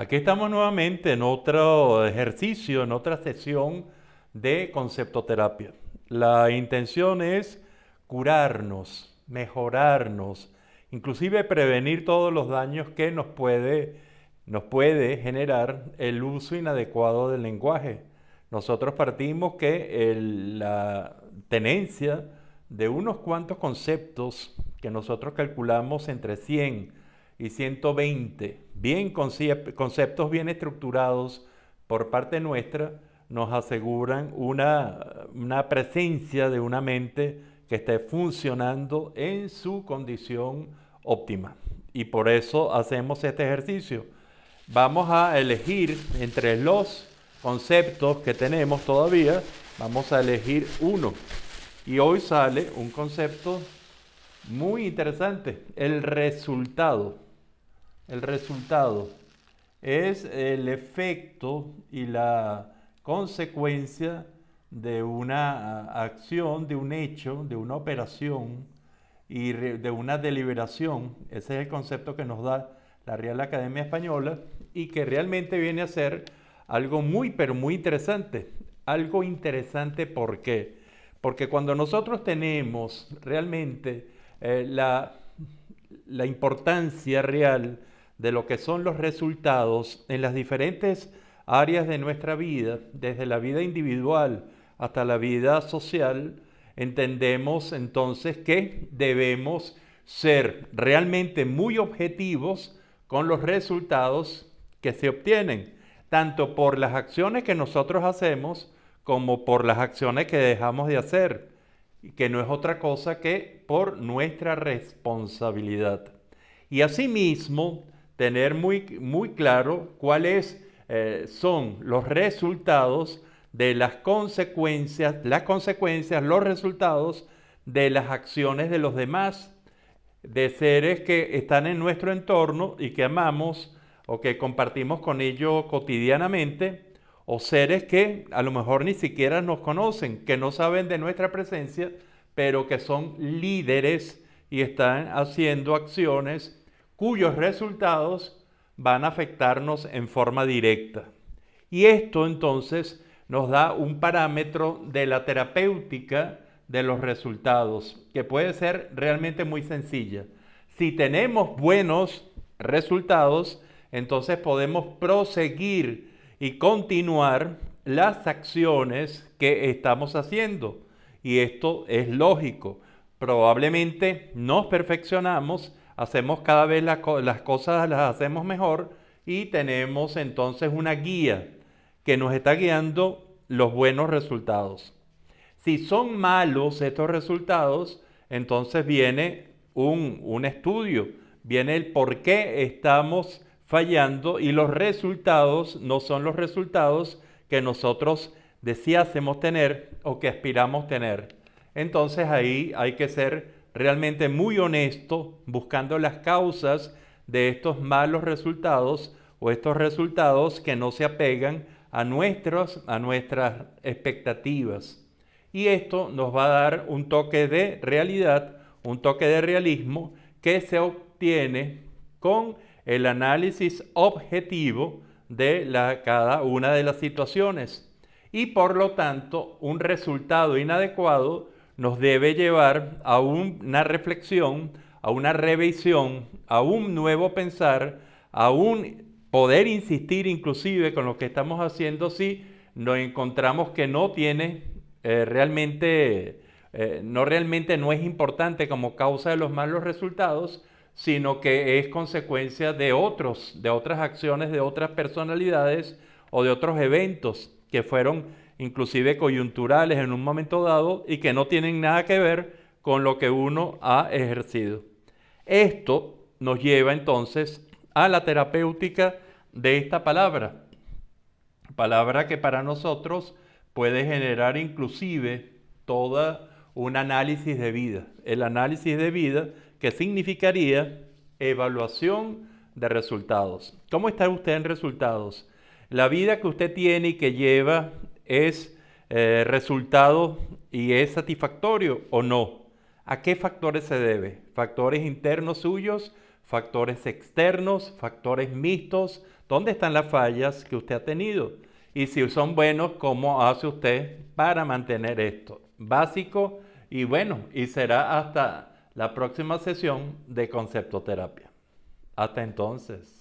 Aquí estamos nuevamente en otro ejercicio, en otra sesión de conceptoterapia. La intención es curarnos, mejorarnos, inclusive prevenir todos los daños que nos puede, nos puede generar el uso inadecuado del lenguaje. Nosotros partimos que la tenencia de unos cuantos conceptos que nosotros calculamos entre 100 y 120, bien conceptos bien estructurados por parte nuestra, nos aseguran una, una presencia de una mente que esté funcionando en su condición óptima. Y por eso hacemos este ejercicio. Vamos a elegir entre los conceptos que tenemos todavía, vamos a elegir uno. Y hoy sale un concepto muy interesante, el resultado el resultado, es el efecto y la consecuencia de una acción, de un hecho, de una operación y de una deliberación. Ese es el concepto que nos da la Real Academia Española y que realmente viene a ser algo muy, pero muy interesante. Algo interesante ¿por qué? Porque cuando nosotros tenemos realmente eh, la importancia real de lo que son los resultados en las diferentes áreas de nuestra vida, desde la vida individual hasta la vida social, entendemos entonces que debemos ser realmente muy objetivos con los resultados que se obtienen, tanto por las acciones que nosotros hacemos como por las acciones que dejamos de hacer, que no es otra cosa que por nuestra responsabilidad. Y asimismo, tener muy, muy claro cuáles eh, son los resultados de las consecuencias, las consecuencias, los resultados de las acciones de los demás, de seres que están en nuestro entorno y que amamos o que compartimos con ellos cotidianamente, o seres que a lo mejor ni siquiera nos conocen, que no saben de nuestra presencia, pero que son líderes y están haciendo acciones cuyos resultados van a afectarnos en forma directa. Y esto entonces nos da un parámetro de la terapéutica de los resultados, que puede ser realmente muy sencilla. Si tenemos buenos resultados, entonces podemos proseguir y continuar las acciones que estamos haciendo. Y esto es lógico. Probablemente nos perfeccionamos hacemos cada vez las, cosas, las hacemos mejor y tenemos entonces una guía que nos está guiando los buenos resultados. Si son malos estos resultados, entonces viene un, un estudio, viene el por qué estamos fallando y los resultados no son los resultados que nosotros deseásemos tener o que aspiramos tener. Entonces ahí hay que ser realmente muy honesto, buscando las causas de estos malos resultados o estos resultados que no se apegan a, a nuestras expectativas. Y esto nos va a dar un toque de realidad, un toque de realismo que se obtiene con el análisis objetivo de cada una de las situaciones. Y por lo tanto, un resultado inadecuado nos debe llevar a una reflexión, a una revisión, a un nuevo pensar, a un poder insistir inclusive con lo que estamos haciendo si nos encontramos que no tiene eh, realmente, eh, no realmente no es importante como causa de los malos resultados, sino que es consecuencia de otros, de otras acciones, de otras personalidades o de otros eventos que fueron inclusive coyunturales en un momento dado y que no tienen nada que ver con lo que uno ha ejercido. Esto nos lleva entonces a la terapéutica de esta palabra, palabra que para nosotros puede generar inclusive toda un análisis de vida, el análisis de vida que significaría evaluación de resultados. ¿Cómo está usted en resultados? La vida que usted tiene y que lleva es eh, resultado y es satisfactorio o no. ¿A qué factores se debe? ¿Factores internos suyos? ¿Factores externos? ¿Factores mixtos? ¿Dónde están las fallas que usted ha tenido? Y si son buenos, ¿cómo hace usted para mantener esto? Básico y bueno, y será hasta la próxima sesión de conceptoterapia. Hasta entonces.